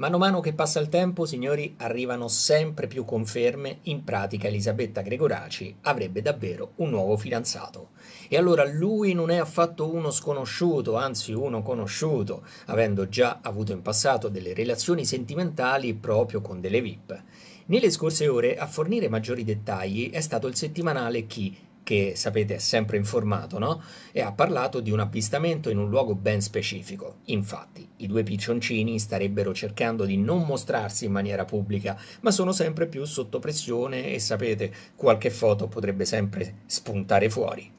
Mano a mano che passa il tempo, signori, arrivano sempre più conferme, in pratica Elisabetta Gregoraci avrebbe davvero un nuovo fidanzato. E allora lui non è affatto uno sconosciuto, anzi uno conosciuto, avendo già avuto in passato delle relazioni sentimentali proprio con delle VIP. Nelle scorse ore a fornire maggiori dettagli è stato il settimanale Chi che sapete è sempre informato, no? E ha parlato di un avvistamento in un luogo ben specifico. Infatti, i due piccioncini starebbero cercando di non mostrarsi in maniera pubblica, ma sono sempre più sotto pressione e sapete, qualche foto potrebbe sempre spuntare fuori.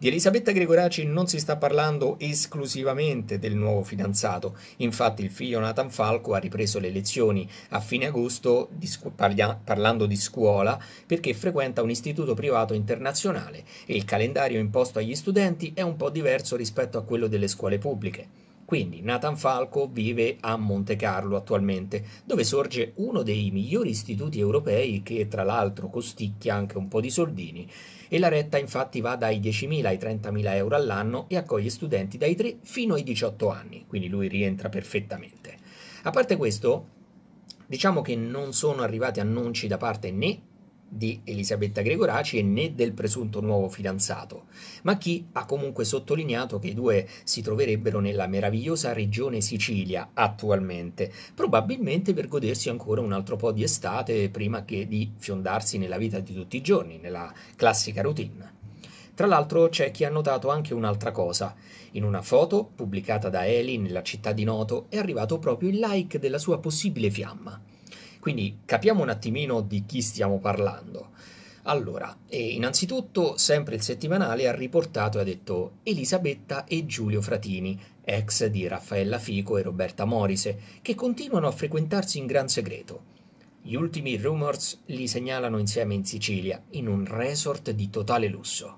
Di Elisabetta Gregoraci non si sta parlando esclusivamente del nuovo fidanzato, infatti il figlio Nathan Falco ha ripreso le lezioni a fine agosto di scu- parla- parlando di scuola perché frequenta un istituto privato internazionale e il calendario imposto agli studenti è un po' diverso rispetto a quello delle scuole pubbliche. Quindi Nathan Falco vive a Monte Carlo attualmente, dove sorge uno dei migliori istituti europei che tra l'altro costicchia anche un po' di soldini. E la retta infatti va dai 10.000 ai 30.000 euro all'anno e accoglie studenti dai 3 fino ai 18 anni, quindi lui rientra perfettamente. A parte questo, diciamo che non sono arrivati annunci da parte né di Elisabetta Gregoraci e né del presunto nuovo fidanzato, ma chi ha comunque sottolineato che i due si troverebbero nella meravigliosa regione Sicilia attualmente, probabilmente per godersi ancora un altro po' di estate prima che di fiondarsi nella vita di tutti i giorni, nella classica routine. Tra l'altro c'è chi ha notato anche un'altra cosa. In una foto pubblicata da Eli nella città di Noto è arrivato proprio il like della sua possibile fiamma. Quindi capiamo un attimino di chi stiamo parlando. Allora, innanzitutto, sempre il settimanale ha riportato e ha detto Elisabetta e Giulio Fratini, ex di Raffaella Fico e Roberta Morise, che continuano a frequentarsi in gran segreto. Gli ultimi rumors li segnalano insieme in Sicilia, in un resort di totale lusso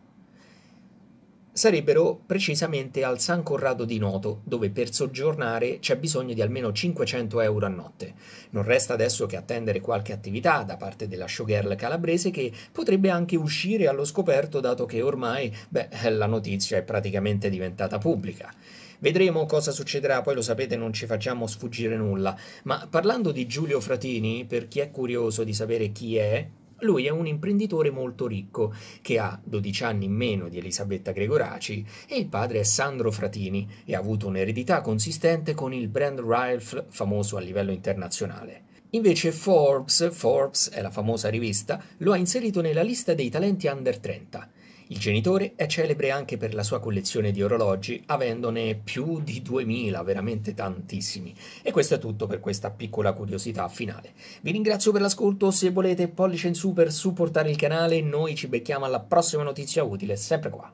sarebbero precisamente al San Corrado di Noto, dove per soggiornare c'è bisogno di almeno 500 euro a notte. Non resta adesso che attendere qualche attività da parte della showgirl calabrese che potrebbe anche uscire allo scoperto dato che ormai beh, la notizia è praticamente diventata pubblica. Vedremo cosa succederà, poi lo sapete non ci facciamo sfuggire nulla, ma parlando di Giulio Fratini, per chi è curioso di sapere chi è, lui è un imprenditore molto ricco che ha 12 anni in meno di Elisabetta Gregoraci e il padre è Sandro Fratini e ha avuto un'eredità consistente con il brand Ralph famoso a livello internazionale. Invece Forbes, Forbes è la famosa rivista, lo ha inserito nella lista dei talenti under 30 il genitore è celebre anche per la sua collezione di orologi, avendone più di 2000, veramente tantissimi. E questo è tutto per questa piccola curiosità finale. Vi ringrazio per l'ascolto, se volete pollice in su per supportare il canale, noi ci becchiamo alla prossima notizia utile, sempre qua.